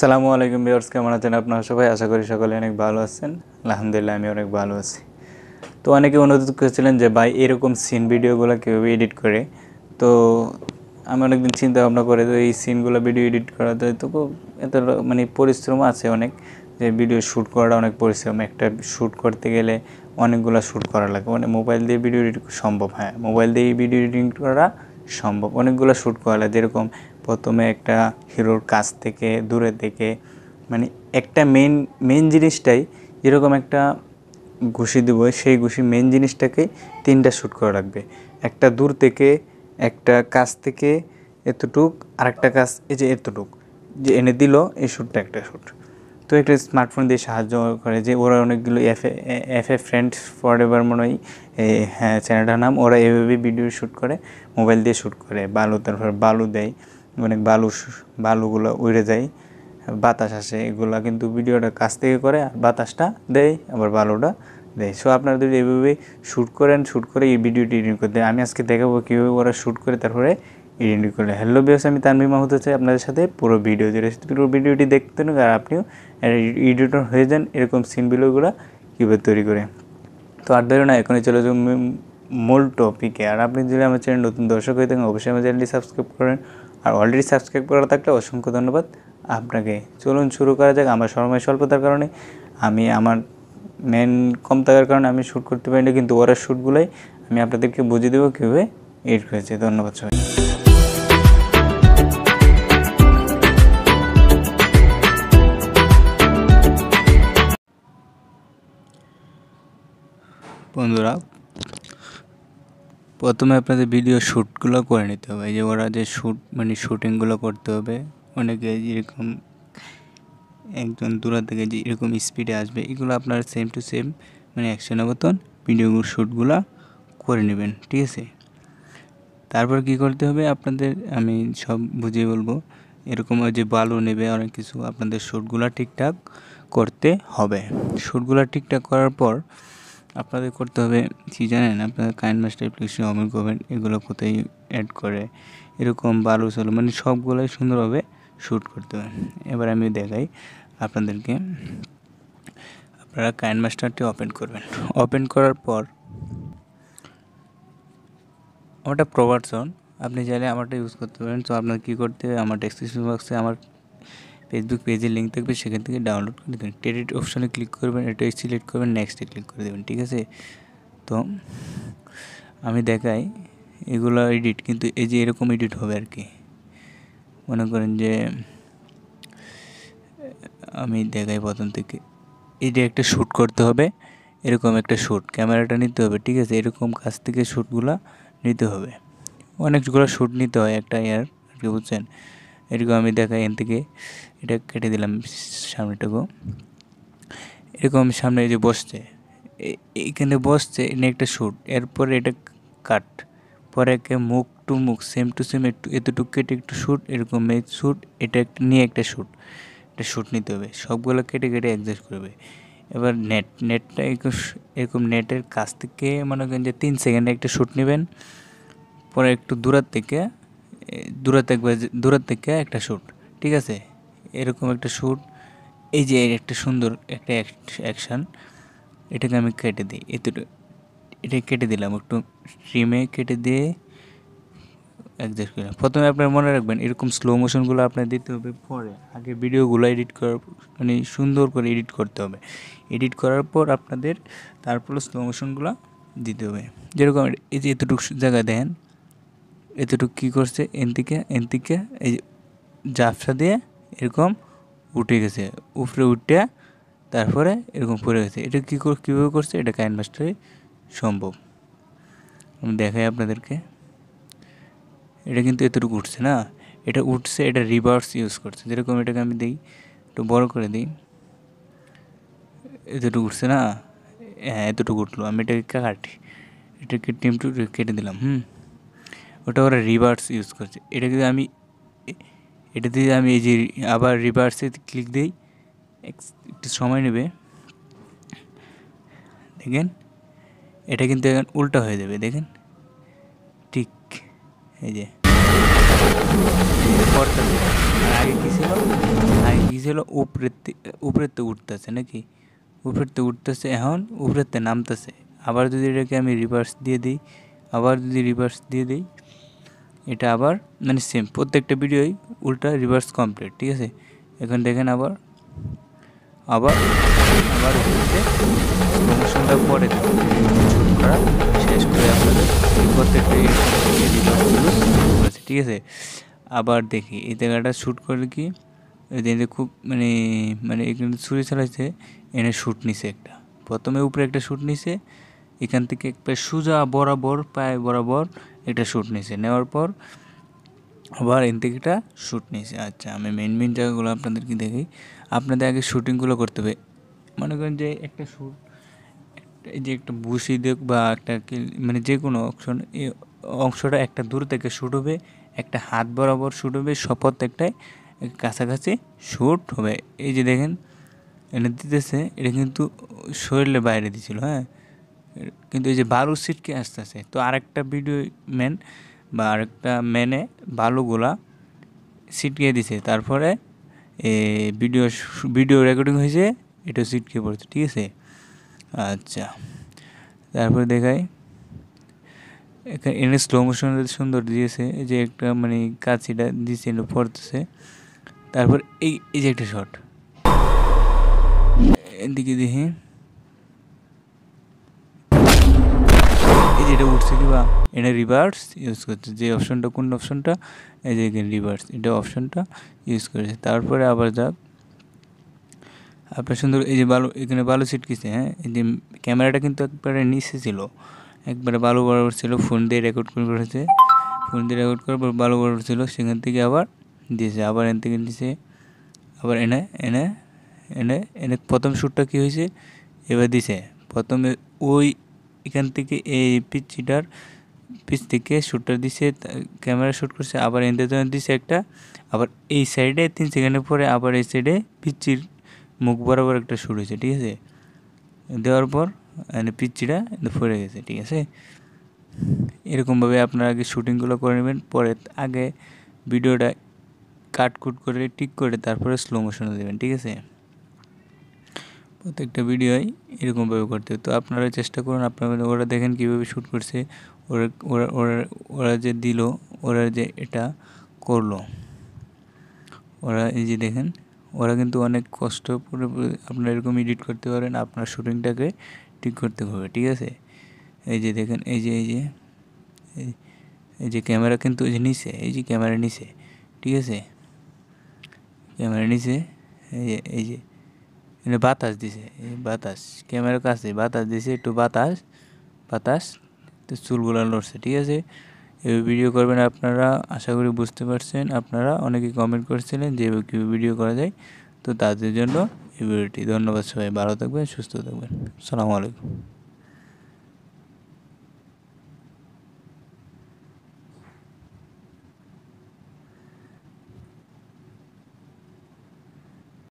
সালামু আলাইকুম বিয়ার্স কেমন আছেন আপনারা সবাই আশা করি সকলে অনেক ভালো আছেন আলহামদুলিল্লাহ আমি অনেক ভালো আছি তো অনেকে অনুরোধ করেছিলেন যে ভাই এরকম সিন ভিডিওগুলো কীভাবে এডিট করে তো আমি অনেকদিন চিন্তা ভাবনা করে তো এই সিনগুলো ভিডিও এডিট করা তো খুব এত মানে পরিশ্রম আছে অনেক যে ভিডিও শ্যুট করাটা অনেক পরিশ্রম একটা শ্যুট করতে গেলে অনেকগুলো শ্যুট করা লাগে মানে মোবাইল দিয়ে ভিডিও এডিট সম্ভব হ্যাঁ মোবাইল দিয়ে ভিডিও এডিটিং করা সম্ভব অনেকগুলো শ্যুট করা লাগে যেরকম প্রথমে একটা হিরোর কাছ থেকে দূরে থেকে মানে একটা মেন মেন জিনিসটাই যেরকম একটা ঘুষি দেব সেই ঘুষি মেন জিনিসটাকে তিনটা শ্যুট করা লাগবে একটা দূর থেকে একটা কাছ থেকে এতটুক আর একটা কাজ এই যে এতটুক যে এনে দিল এই শ্যুটটা একটা শ্যুট তো একটা স্মার্টফোন দিয়ে সাহায্য করে যে ওরা অনেকগুলো F F A friends forever মনে হয় হ্যাঁ চ্যানেলটার নাম ওরা এভাবে ভিডিও শ্যুট করে মোবাইল দিয়ে শ্যুট করে বালু তারপর বালু দেয় অনেক বালু বালুগুলো উড়ে যায় বাতাস আসে এগুলা কিন্তু ভিডিওটা কাছ থেকে করে আর বাতাসটা দেয় আবার বালুটা দেয় সো আপনারা যদি এভাবে শ্যুট করেন শ্যুট করে এই ভিডিওটি এডিট করতে আমি আজকে দেখাবো কীভাবে ওরা শ্যুট করে তারপরে এডিট করলে হ্যালো বিয়াস আমি তানবি মাহুদ চাই আপনাদের সাথে পুরো ভিডিও জুড়ে পুরো ভিডিওটি দেখতে নেন আর আপনিও এডিটর হয়ে যান এরকম সিন বিলগুলো কীভাবে তৈরি করে তো আর ধরে না এখনই চলে যাবো মূল টপিকে আর আপনি যদি আমার চ্যানেল নতুন দর্শক হয়ে থাকেন অবশ্যই আমার চ্যানেলটি সাবস্ক্রাইব করেন আর অলরেডি সাবস্ক্রাইব করা থাকলে অসংখ্য ধন্যবাদ আপনাকে চলুন শুরু করা যাক আমার সময় স্বল্পতার কারণে আমি আমার মেন কম থাকার কারণে আমি শ্যুট করতে পারি না কিন্তু ওরা শ্যুটগুলোই আমি আপনাদেরকে বুঝিয়ে দেবো কীভাবে এডিট হয়েছে ধন্যবাদ সবাই বন্ধুরা প্রথমে আপনাদের ভিডিও শ্যুটগুলো করে নিতে হবে যে ওরা যে শ্যুট মানে শ্যুটিংগুলো করতে হবে অনেকে যেরকম একজন দূরা থেকে যে এরকম স্পিডে আসবে এগুলো আপনার সেম টু সেম মানে অ্যাকশনের মতন ভিডিও শ্যুটগুলো করে নেবেন ঠিক আছে তারপর কি করতে হবে আপনাদের আমি সব বুঝিয়ে বলবো এরকম যে বালু নেবে অনেক কিছু আপনাদের শ্যুটগুলো ঠিকঠাক করতে হবে শ্যুটগুলো ঠিকঠাক করার পর আপনাদের করতে হবে কি জানেন আপনাদের কাইন মাস্টার ফ্লেক্সি অমির গোভেন এগুলো কোথায় অ্যাড করে এরকম বালু সালু মানে সবগুলোই সুন্দরভাবে শ্যুট করতে হবে এবার আমি দেখাই আপনাদেরকে আপনারা কাইন মাস্টারটি ওপেন করবেন ওপেন করার পর আমারটা প্রভার্সন আপনি চাইলে আমারটা ইউজ করতে পারেন তো আপনার কী করতে হবে আমার ডেসক্রিপশন বক্সে আমার ফেসবুক পেজের লিঙ্ক থাকবে সেখান থেকে ডাউনলোড করে দেবেন ক্রেডিট অপশানে ক্লিক করবেন এটা সিলেক্ট করবেন নেক্সটে ক্লিক করে দেবেন ঠিক আছে তো আমি দেখাই এগুলো এডিট কিন্তু এই যে এরকম এডিট হবে আর কি মনে করেন যে আমি দেখাই প্রথম থেকে এই যে একটা শ্যুট করতে হবে এরকম একটা শ্যুট ক্যামেরাটা নিতে হবে ঠিক আছে এরকম কাছ থেকে শ্যুটগুলো নিতে হবে অনেকগুলো শ্যুট নিতে হয় একটা ইয়ার আর কি বুঝছেন এরকম আমি দেখা এন থেকে এটা কেটে দিলাম সামনেটুকু এরকম সামনে যে বসছে এইখানে বসছে এনে একটা শ্যুট এরপরে এটা কাট পরে একে মুখ টু মুখ সেম টু সেম একটু এতটুকু কেটে একটু শ্যুট এরকম শ্যুট এটা একটা নিয়ে একটা শ্যুট এটা শ্যুট নিতে হবে সবগুলো কেটে কেটে অ্যাডজাস্ট করবে এবার নেট নেটটা এরকম নেটের কাছ থেকে মনে করেন যে তিন সেকেন্ডে একটা শ্যুট নেবেন পরে একটু দূরের থেকে দূরের থেকে দূরত থেকে একটা শ্যুট ঠিক আছে এরকম একটা শ্যুট এই যে একটা সুন্দর একটা অ্যাকশান এটাকে আমি কেটে দিই এতে এটা কেটে দিলাম একটু ট্রিমে কেটে দিয়ে অ্যাডজাস্ট করলাম প্রথমে আপনার মনে রাখবেন এরকম স্লো মোশনগুলো আপনার দিতে হবে পরে আগে ভিডিওগুলো এডিট করার মানে সুন্দর করে এডিট করতে হবে এডিট করার পর আপনাদের তারপরে স্লো মোশনগুলো দিতে হবে যেরকম এই যে এতটুকু জায়গা দেন এতটুকু কী করছে এনতিকে এনতিকে এই জাপসা দিয়ে এরকম উঠে গেছে উপরে উঠে তারপরে এরকম পড়ে গেছে এটা কী কীভাবে করছে এটা ক্যানভাসটাই সম্ভব আমি দেখাই আপনাদেরকে এটা কিন্তু এতটুকু উঠছে না এটা উঠছে এটা রিভার্স ইউজ করছে যেরকম এটাকে আমি দিই একটু বড় করে দিই এতটুকু উঠছে না হ্যাঁ এতটুকু উঠলো আমি এটাকে কাটি এটাকে টিম টু কেটে দিলাম হুম ওটা ওরা রিভার্স ইউজ করছে এটা যদি আমি এটা দিয়ে আমি এই যে আবার রিভার্সে ক্লিক দিই একটু সময় নেবে দেখেন এটা কিন্তু এখন উল্টা হয়ে যাবে দেখেন ঠিক এই যে আগে কী ছিল আগে কী ছিল উপরেতে উপরেতে উঠতেছে নাকি উপরেতে উঠতেছে এখন উপরেতে নামতেছে আবার যদি এটাকে আমি রিভার্স দিয়ে দিই আবার যদি রিভার্স দিয়ে দিই এটা আবার মানে সেম প্রত্যেকটা ভিডিওই উল্টা রিভার্স কমপ্লিট ঠিক আছে এখন দেখেন আবার আবার আবার প্রমোশনটা পরে করা শেষ করে আপনাদের প্রত্যেকটা ঠিক আছে আবার দেখি এই জায়গাটা শ্যুট করলে কি এদিকে খুব মানে মানে এখানে ছুরি চালাইছে এনে শ্যুট নিছে একটা প্রথমে উপরে একটা শ্যুট নিছে এখান থেকে একটা সোজা বরাবর পায়ে বরাবর এটা শ্যুট নিয়েছে নেওয়ার পর আবার এন থেকে এটা শ্যুট নিয়েছে আচ্ছা আমি মেন মেন জায়গাগুলো আপনাদেরকে দেখি আপনাদের আগে শ্যুটিংগুলো করতে হবে মনে করেন যে একটা শ্যুট যে একটা বুসি দেখ বা একটা মানে যে কোনো অপশন এই অংশটা একটা দূর থেকে শ্যুট হবে একটা হাত বরাবর শ্যুট হবে শপথ একটাই কাছাকাছি শ্যুট হবে এই যে দেখেন এটা দিতেছে এটা কিন্তু শরীরের বাইরে দিছিল হ্যাঁ কিন্তু এই যে বালু সিটকে আসতেছে তো আরেকটা ভিডিও ম্যান বা আরেকটা ম্যানে বালুগুলা সিটকে দিছে তারপরে এ ভিডিও ভিডিও রেকর্ডিং হয়েছে এটা সিটকে পড়ছে ঠিক আছে আচ্ছা তারপরে দেখাই এখানে এনে স্লো মোশন সুন্দর দিয়েছে যে একটা মানে কাছিটা দিচ্ছে পড়তেছে তারপর এই এই যে একটা শট এদিকে দেখি এটা উঠছে কি বা এটা রিভার্স ইউজ করছে যে অপশনটা কোন অপশনটা এই যে রিভার্স এটা অপশনটা ইউজ করেছে তারপরে আবার যাক আপনার সুন্দর এই যে ভালো এখানে ভালো সিট কিছু হ্যাঁ এই যে ক্যামেরাটা কিন্তু একবারে নিচে ছিল একবারে ভালো বরাবর ছিল ফোন দিয়ে রেকর্ড করে করেছে ফোন দিয়ে রেকর্ড করার পর বরাবর ছিল সেখান থেকে আবার দিয়েছে আবার এন থেকে দিয়েছে আবার এনে এনে এনে এনে প্রথম শ্যুটটা কী হয়েছে এবার দিছে প্রথমে ওই এখান থেকে এই চিটার পিচ থেকে শ্যুটটা দিছে ক্যামেরা শ্যুট করছে আবার এন্টারটেনমেন্ট দিছে একটা আবার এই সাইডে তিন সেকেন্ডের পরে আবার এই সাইডে পিচির মুখ বরাবর একটা শ্যুট হয়েছে ঠিক আছে দেওয়ার পর মানে পিচিটা ফরে গেছে ঠিক আছে এরকমভাবে আপনারা আগে শ্যুটিংগুলো করে নেবেন পরে আগে ভিডিওটা কাটকুট করে ঠিক করে তারপরে স্লো মোশনে দেবেন ঠিক আছে প্রত্যেকটা ভিডিওই এরকমভাবে করতে তো আপনারা চেষ্টা করুন আপনারা মানে ওরা দেখেন কীভাবে শ্যুট করছে ওরা ওরা ওরা ওরা যে দিল ওরা যে এটা করলো ওরা এই যে দেখেন ওরা কিন্তু অনেক কষ্ট করে আপনারা এরকম এডিট করতে পারেন আপনার শ্যুটিংটাকে ঠিক করতে হবে ঠিক আছে এই যে দেখেন এই যে এই যে এই যে ক্যামেরা কিন্তু এই যে নিচে এই যে ক্যামেরা নিচে ঠিক আছে ক্যামেরা নিচে এই যে এই যে এখানে বাতাস দিছে বাতাস ক্যামেরার কাছে বাতাস দিছে একটু বাতাস বাতাস তো চুলগুলো লড়ছে ঠিক আছে এই ভিডিও করবেন আপনারা আশা করি বুঝতে পারছেন আপনারা অনেকে কমেন্ট করছিলেন যে কীভাবে ভিডিও করা যায় তো তাদের জন্য এই ভিডিওটি ধন্যবাদ সবাই ভালো থাকবেন সুস্থ থাকবেন সালামু আলাইকুম